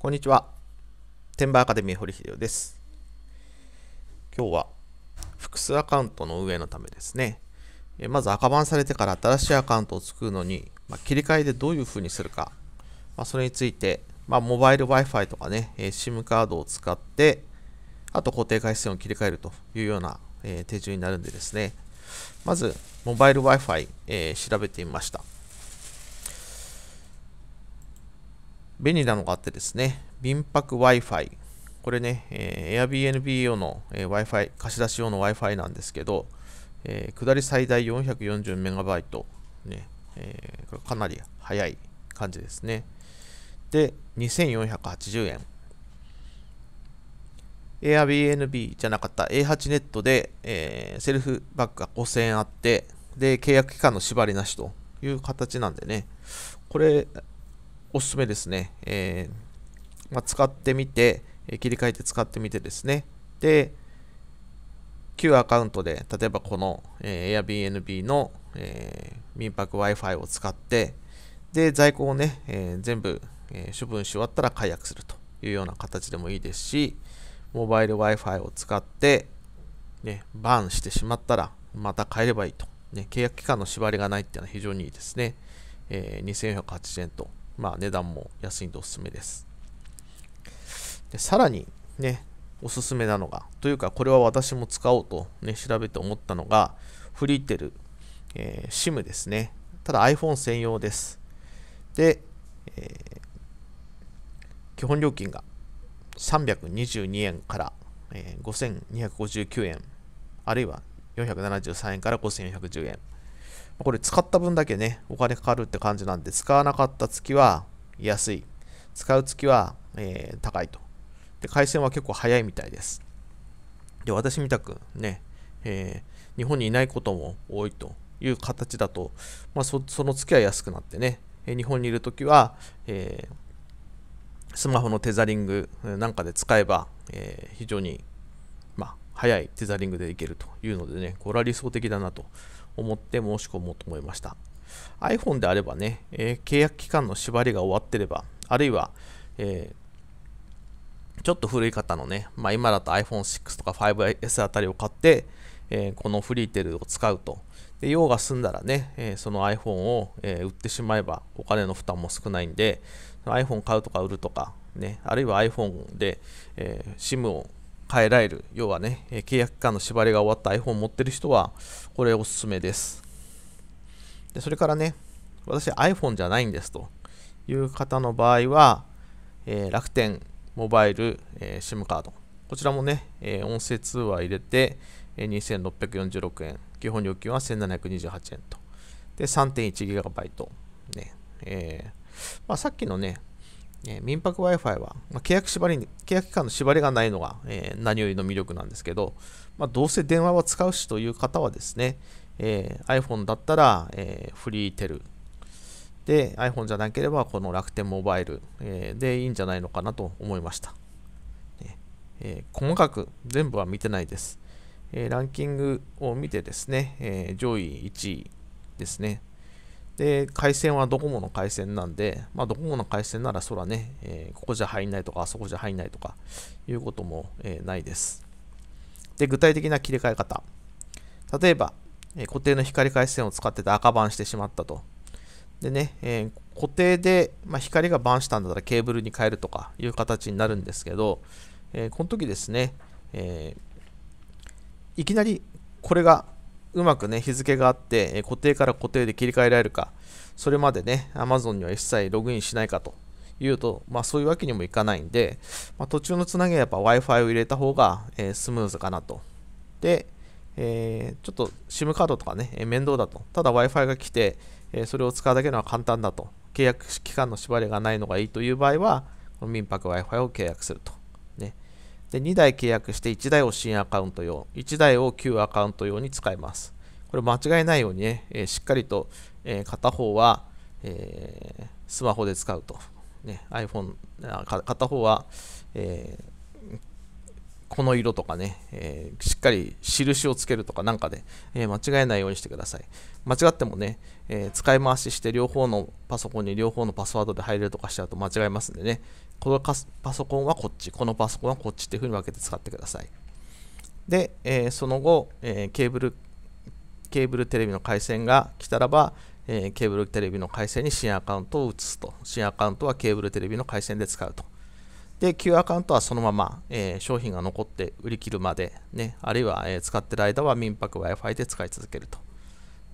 こんにちは。テンバーアカデミー堀秀夫です。今日は複数アカウントの運営のためですね。まず赤番されてから新しいアカウントを作るのに、まあ、切り替えでどういうふうにするか、まあ、それについて、まあ、モバイル Wi-Fi とかね、SIM カードを使って、あと固定回線を切り替えるというような、え手順になるんでですね、まずモバイル Wi-Fi、えー、調べてみました。便利なのがあってですね、民泊 Wi-Fi。これね、え Airbnb 用の、え Wi-Fi、貸し出し用の Wi-Fi なんですけど、えー、下り最大 440MB、ねえー、かなり早い感じですね。で、2480円。Airbnb じゃなかった A8 ネットで、えー、セルフバッグが5000円あって、で、契約期間の縛りなしという形なんでね、これ、おすすめですね。えー、まあ、使ってみて、切り替えて使ってみてですね。で、旧アカウントで、例えばこの、えー、Airbnb の、えー、民泊 Wi-Fi を使って、で、在庫をね、えー、全部、え処分し終わったら解約するというような形でもいいですし、モバイル Wi-Fi を使って、ね、バンしてしまったら、また変えればいいと。ね、契約期間の縛りがないっていうのは非常にいいですね。えー、2480円とまあ、値段も安いんでおすすめです。でさらにね、おすすめなのが、というかこれは私も使おうと、ね、調べて思ったのが、フリーテル、えー、SIM ですね。ただ iPhone 専用です。で、えー、基本料金が322円から、えー、5259円、あるいは473円から5410円。これ使った分だけね、お金かかるって感じなんで、使わなかった月は安い。使う月は、えー、高いと。で、回線は結構早いみたいです。で、私みたくね、えー、日本にいないことも多いという形だと、まあ、その月は安くなってね、え日本にいるときは、えー、スマホのテザリングなんかで使えば、え非常に、まあ、早いテザリングでいけるというのでね、これは理想的だなと思って申し込もうと思いました。iPhone であればね、えー、契約期間の縛りが終わってれば、あるいは、えー、ちょっと古い方のね、まあ、今だと iPhone6 とか 5S あたりを買って、えー、このフリーテルを使うと。で、用が済んだらね、えその iPhone を、え売ってしまえばお金の負担も少ないんで、iPhone 買うとか売るとか、ね、あるいは iPhone で、え SIM を変えられる、要はね、契約期間の縛りが終わった iPhone を持ってる人は、これおすすめです。でそれからね、私 iPhone じゃないんですという方の場合は、えー、楽天モバイル、えー、SIM カード、こちらもね、えー、音声通話入れて、えー、2646円、基本料金は1728円と。で、3.1GB、ねえーまあ、さっきのね、えー、民泊 Wi-Fi は、まあ、契約縛りに、契約期間の縛りがないのが、えー、何よりの魅力なんですけど、まあ、どうせ電話は使うしという方はですね、えー、iPhone だったら、えフリーテル。で、iPhone じゃなければこの楽天モバイル、えでいいんじゃないのかなと思いました。え細かく全部は見てないです。えランキングを見てですね、え上位1位ですね、で、回線はドコモの回線なんで、まあ、ドコモの回線ならそらね、えー、ここじゃ入んないとか、あそこじゃ入んないとか、いうことも、えー、ないです。で、具体的な切り替え方。例えば、えー、固定の光回線を使ってて赤番してしまったと。でね、え固定で、まあ、光がバンしたんだったらケーブルに変えるとかいう形になるんですけど、えこの時ですね、えいきなりこれがうまくね、日付があって、え固定から固定で切り替えられるか、それまでね、Amazon には一切ログインしないかというと、まあそういうわけにもいかないんで、まあ、途中のつなぎはやっぱ Wi-Fi を入れた方が、えー、スムーズかなと。で、えー、ちょっと SIM カードとかね、えー、面倒だと。ただ Wi-Fi が来て、えそれを使うだけのは簡単だと。契約期間の縛りがないのがいいという場合は、この民泊 Wi-Fi を契約すると。で2台契約して1台を新アカウント用、1台を旧アカウント用に使います。これ間違いないようにね、えー、しっかりと、えー、片方は、えー、スマホで使うと、ね、iPhone、片方は、えーこの色とかね、えー、しっかり印をつけるとかなんかで、えー、間違えないようにしてください。間違ってもね、えー、使い回しして両方のパソコンに両方のパスワードで入れるとかしちゃうと間違えますんでね、このパソコンはこっち、このパソコンはこっちっていうふうに分けて使ってください。で、えその後、えケーブル、ケーブルテレビの回線が来たらば、えケーブルテレビの回線に新アカウントを移すと。新アカウントはケーブルテレビの回線で使うと。で、旧アカウントはそのまま、えー、商品が残って売り切るまで、ね、あるいは、えー、使ってる間は民泊 Wi-Fi で使い続けると。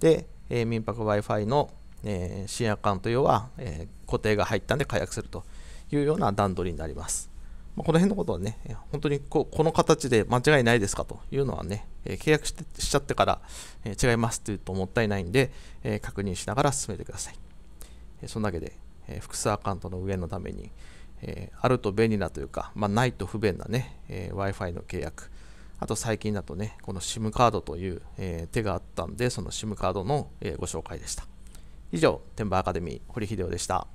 で、えー、民泊 Wi-Fi の、え新アカウント用は、え固定が入ったんで解約するというような段取りになります。まあ、この辺のことはね、本当にここの形で間違いないですかというのはね、え契約してしちゃってから、え違いますというともったいないんで、え確認しながら進めてください。えそんなわけで、え複数アカウントの上のために、えー、あると便利なというか、まあ、ないと不便なね、えー、Wi-Fi の契約。あと最近だとね、この SIM カードという、え手があったんで、その SIM カードの、えご紹介でした。以上、天馬アカデミー、堀秀夫でした。